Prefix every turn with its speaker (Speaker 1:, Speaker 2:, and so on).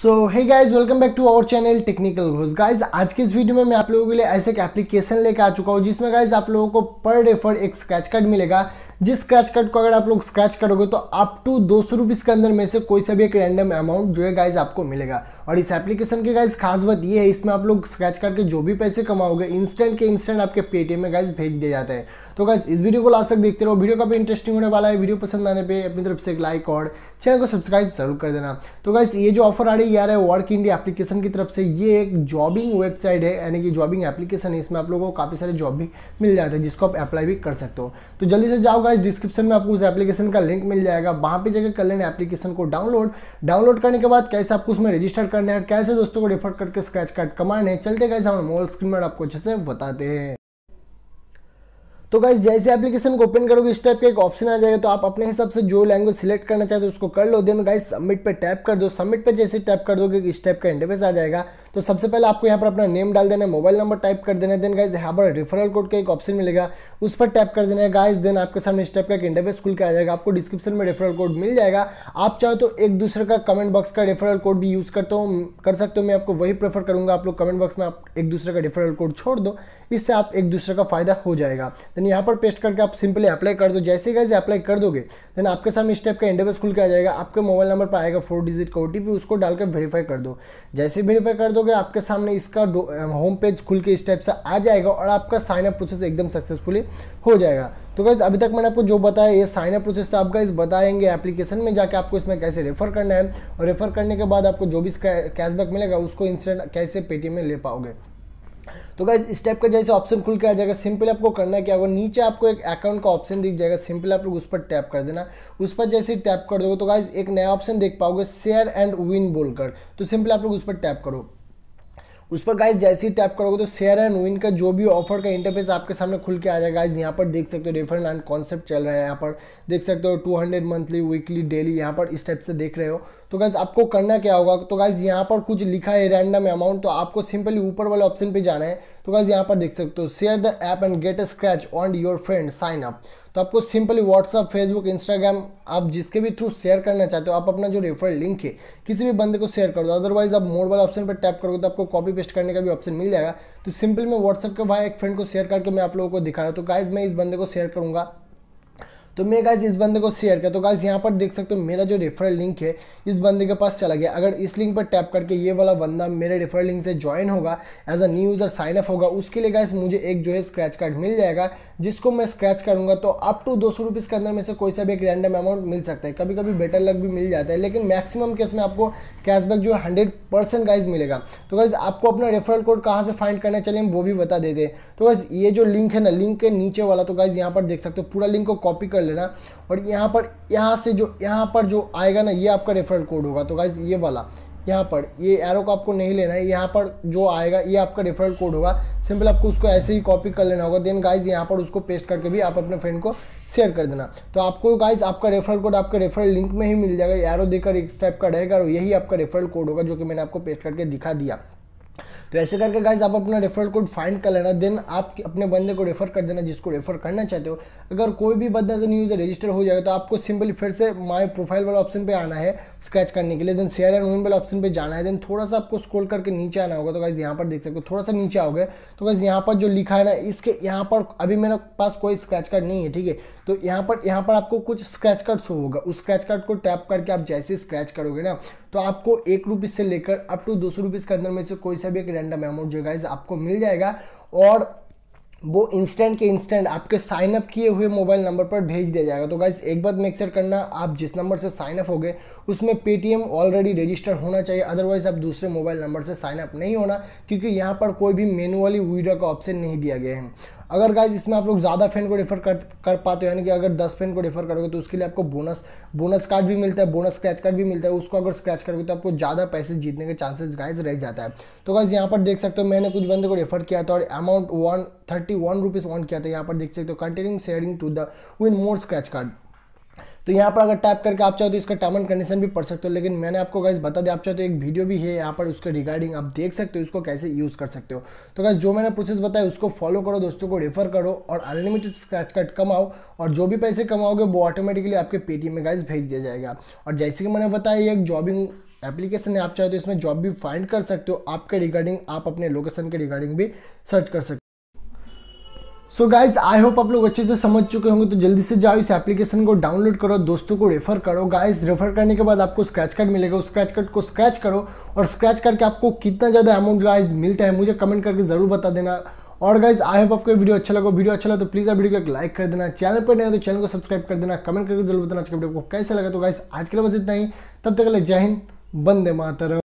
Speaker 1: so hey guys welcome back to our channel technical रोज guys आज के इस वीडियो में मैं आप लोगों के लिए ऐसे एक एप्लीकेशन लेकर आ चुका हूँ जिसमें गाइज आप लोगों को पर डे फॉर एक स्क्रैच कार्ड मिलेगा जिस स्क्रैच कार्ड को अगर आप लोग स्क्रैच करोगे तो अप टू दो सौ रुपीज़ के अंदर में से कोई सा भी एक रैंडम अमाउंट जो है गाइज आपको मिलेगा और इस एप्लीकेशन की गाइज खास बात ये है इसमें आप लोग स्क्रैच कार्ड के जो भी पैसे कमाओगे इंस्टेंट के इंस्टेंट आपके पेटीएम में गाइज भेज दिया जाता है तो गाइज इस वीडियो को लास्ट तक देखते रहो वीडियो काफी इंटरेस्टिंग होने वाला है वीडियो पसंद आने पर अपनी तरफ से एक लाइक और चैनल को सब्सक्राइब जरूर कर देना तो गाइज ये जो ऑफर आ रही है यार है वर्क इंडिया एप्लीकेशन की तरफ से ये एक जॉबिंग वेबसाइट है यानी कि जॉबिंग एप्लीकेशन है इसमें आप लोगों को काफ़ी सारे जॉब भी मिल जाते हैं जिसको आप अप्लाई भी कर सकते हो तो जल्दी से जाओ पास डिस्क्रिप्शन में आपको उस एप्लीकेशन का लिंक मिल जाएगा वहाँ पे जाकर कर लेना एप्लीकेशन को डाउनलोड डाउनलोड करने के बाद कैसे आपको उसमें रजिस्टर करना है कैसे दोस्तों को रिफर करके स्क्रैच कार्ड कमाना है चलते कैसे हम मोबाइल स्क्रीन पर आपको अच्छे से बताते हैं तो गाइज जैसे एप्लीकेशन को ओपन करोगे इस टाइप का एक ऑप्शन आ जाएगा तो आप अपने हिसाब से जो लैंग्वेज सिलेक्ट करना चाहते हो उसको कर लो देन गाइज सबमिट पे टैप कर दो सबमिट पे जैसे टैप कर दोगे इस टाइप का इंटरफेस आ जाएगा तो सबसे पहले आपको यहाँ पर अपना नेम डाल देना है मोबाइल नंबर टाइप कर देना है देन गाइज यहाँ पर रेफरल कोड का एक ऑप्शन मिलेगा उस पर टैप कर देना है गाइज देन आपके सामने इस टाइप का एक इंटरव्यू खुल का आ जाएगा आपको डिस्क्रिप्शन में रेफरल कोड मिल जाएगा आप चाहो तो एक दूसरे का कमेंट बॉक्स का रेफरल कोड भी यूज़ करते हो कर सकते हो मैं आपको वही प्रेफर करूँगा आप लोग कमेंट बॉक्स में आप एक दूसरे का रेफरल कोड छोड़ दो इससे आप एक दूसरे का फायदा हो जाएगा देन यहाँ पर पेस्ट करके आप सिंपली अप्लाई कर दो जैसे गाइज अप्लाई कर दोगे देन आपके सामने इस टाइप का इंटरव्यू खुल का आ जाएगा आपके मोबाइल नंबर पर आएगा फोर डिजिट का ओ उसको डालकर वेरीफाई कर दो जैसे वेरीफाई कर दो दोगे आपके सामने इसका होम पेज खुल के इस टाइप से आ जाएगा और आपका साइनअप प्रोसेस एकदम सक्सेसफुली हो जाएगा तो गैस अभी तक मैंने आपको जो बताया ये साइनअप प्रोसेस तो आप गैस बताएंगे एप्लीकेशन में जाके आपको इसमें कैसे रेफर करना है और रेफर करने के बाद आपको जो भी कैशबैक मिलेगा उसको इंस्टेंट कैसे पेटीएम में ले पाओगे तो गाइज इस टाइप का जैसे ऑप्शन खुल के आ जाएगा सिंपल आपको करना है क्या होगा नीचे आपको एक अकाउंट का ऑप्शन दिख जाएगा सिंपल आप लोग उस पर टैप कर देना उस पर जैसे ही टैप कर दोगे तो गाइज एक नया ऑप्शन देख पाओगे शेयर एंड विन बोलकर तो सिंपल आप लोग उस पर टैप करो उस पर गाइज जैसे ही टैप करोगे तो शेयर एंड विन का जो भी ऑफर का इंटरफेस आपके सामने खुल के आ जाएगा गाइज यहाँ पर देख सकते हो डिफरेंट एंड कॉन्सेप्ट चल रहा है यहाँ पर देख सकते हो two hundred monthly weekly daily यहाँ पर इस टाइप से देख रहे हो तो गाइज आपको करना क्या होगा तो गाइज यहाँ पर कुछ लिखा है रैंडम अमाउंट तो आपको सिंपली ऊपर वाले ऑप्शन पर जाना है तो गाइज यहाँ पर देख सकते हो share the app and get a scratch on your friend sign up तो आपको सिंपली व्हाट्सअप फेसबुक इंस्टाग्राम आप जिसके भी थ्रू शेयर करना चाहते हो आप अपना जो रेफर लिंक है किसी भी बंदे को शेयर कर दो अदरवाइज आप मोड वाला ऑप्शन पर टैप करोगे तो आपको कॉपी पेस्ट करने का भी ऑप्शन मिल जाएगा तो सिंपली मैं व्हाट्सअप के भाई एक फ्रेंड को शेयर करके मैं आप लोगों को दिखा रहा हूँ तो गाइज मैं इस बंदे को शेयर करूँगा तो मैं गाइज इस बंदे को शेयर किया तो गाइज यहाँ पर देख सकते हो मेरा जो रेफरल लिंक है इस बंदे के पास चला गया अगर इस लिंक पर टैप करके ये वाला बंदा मेरे रेफरल लिंक से ज्वाइन होगा as a new user sign up होगा उसके लिए गाइज मुझे एक जो है स्क्रैच कार्ड मिल जाएगा जिसको मैं स्क्रैच करूंगा तो अप टू दो सौ रुपीज़ के अंदर में से कोई सा भी एक रैंडम अमाउंट मिल सकता है कभी कभी बेटर लक भी मिल जाता है लेकिन मैक्सिमम केस में आपको कैशबैक जो है हंड्रेड परसेंट गाइज मिलेगा तो गाइज आपको अपना रेफरल कोड कहाँ से फाइंड करना चाहिए वो भी बता देते तो गाइज ये जो लिंक है ना लिंक के नीचे वाला तो गाइज यहाँ पर देख सकते हो पूरा लिंक को कॉपी कर कर लेना और यहाँ पर यहाँ से जो यहाँ पर जो आएगा ना ये आपका रेफरल कोड होगा तो गाइज ये वाला यहाँ पर ये एरो को आपको नहीं लेना है यहाँ पर जो आएगा ये आपका रेफरल कोड होगा सिंपल आपको उसको ऐसे ही कॉपी कर लेना होगा देन गाइज यहाँ पर उसको पेस्ट करके भी आप अपने फ्रेंड को शेयर कर देना तो आपको गाइज आपका रेफरल कोड आपके रेफरल लिंक में ही मिल जाएगा एरो देकर एक टाइप का रहेगा और यही आपका रेफरल कोड होगा जो कि मैंने आपको पेस्ट करके दिखा दिया तो ऐसे करके गाइज आप अपना रेफर कोड फाइंड कर लेना देन आप अपने बंदे को रेफर कर देना जिसको रेफर करना चाहते हो अगर कोई भी बंदा जो न्यूज़ रजिस्टर हो जाएगा तो आपको सिंपली फिर से माई प्रोफाइल वाला ऑप्शन पर आना है स्क्रैच करने के लिए देन शेयर एंड विन वाले ऑप्शन पे जाना है देन थोड़ा सा आपको स्क्रॉल करके नीचे आना होगा तो गाइज यहाँ पर देख सकते हो थोड़ा सा नीचे आओगे तो गाइज यहाँ पर जो लिखा है ना इसके यहाँ पर अभी मेरे पास कोई स्क्रैच कार्ड नहीं है ठीक है तो यहाँ पर यहाँ पर आपको कुछ स्क्रैच कार्ड शो होगा उस स्क्रैच कार्ड को टैप करके आप जैसे स्क्रैच करोगे ना तो आपको एक रुपीज़ से लेकर अप टू दो सौ रुपीज़ के अंदर में से कोई सा भी एक रैंडम अमाउंट जो गाइज आपको मिल जाएगा और वो इंस्टेंट के इंस्टेंट आपके साइन अप किए हुए मोबाइल नंबर पर भेज दिया जाएगा तो गाइज एक बात मेक करना आप जिस नंबर से साइन अप हो गए उसमें पेटीएम ऑलरेडी रजिस्टर होना चाहिए अदरवाइज आप दूसरे मोबाइल नंबर से साइन अप नहीं होना क्योंकि यहाँ पर कोई भी मैनुअली वीडियो का ऑप्शन नहीं दिया गया है अगर गाइज इसमें आप लोग ज़्यादा फ्रेंड को रेफर कर कर पाते हो यानी कि अगर दस फ्रेंड को रेफर करोगे तो उसके लिए आपको बोनस बोनस कार्ड भी मिलता है बोनस स्क्रैच कार्ड भी मिलता है उसको अगर स्क्रैच करोगे तो आपको ज़्यादा पैसे जीतने के चांसेस गाइज रह जाता है तो गाइज यहाँ पर देख सकते हो मैंने कुछ बंदे को रेफर किया था और amount one thirty one rupees on किया था यहाँ पर देख सकते हो continue sharing to the win more scratch card तो यहाँ पर अगर टैप करके आप चाहो तो इसका टर्म एंड कंडीशन भी पढ़ सकते हो लेकिन मैंने आपको गाइज बता दिया आप चाहो तो एक वीडियो भी है यहाँ पर उसके रिगार्डिंग आप देख सकते हो उसको कैसे यूज़ कर सकते हो तो गाइज जो मैंने प्रोसेस बताया उसको फॉलो करो दोस्तों को रेफर करो और अनलिमिटेड स्क्रैच कार्ड कमाओ और जो भी पैसे कमाओगे वो ऑटोमेटिकली आपके पेटीएम में गाइज भेज दिया जाएगा और जैसे कि मैंने बताया एक जॉबिंग एप्लीकेशन है आप चाहे तो इसमें जॉब भी फाइंड कर सकते हो आपके रिगार्डिंग आप अपने लोकेशन के रिगार्डिंग भी सर्च कर सकते हो सो गाइज आई होप आप लोग अच्छे से समझ चुके होंगे तो जल्दी से जाओ इस एप्लीकेशन को डाउनलोड करो दोस्तों को रेफर करो गाइज रेफर करने के बाद आपको स्क्रैच कार्ड मिलेगा उस स्क्रैच कार्ड को स्क्रैच करो और स्क्रैच करके आपको कितना ज़्यादा अमाउंट गाइज मिलता है मुझे कमेंट करके ज़रूर बता देना और गाइज आई होप आपको वीडियो अच्छा लगा वीडियो अच्छा लगा तो प्लीज़ आप वीडियो को एक लाइक कर देना चैनल पर नहीं तो चैनल को सब्सक्राइब कर देना कमेंट करके जरूर बताना आज के वीडियो को कैसे लगा तो गाइज आज के लिए बस इतना ही तब तक जय हिंद बंदे मातर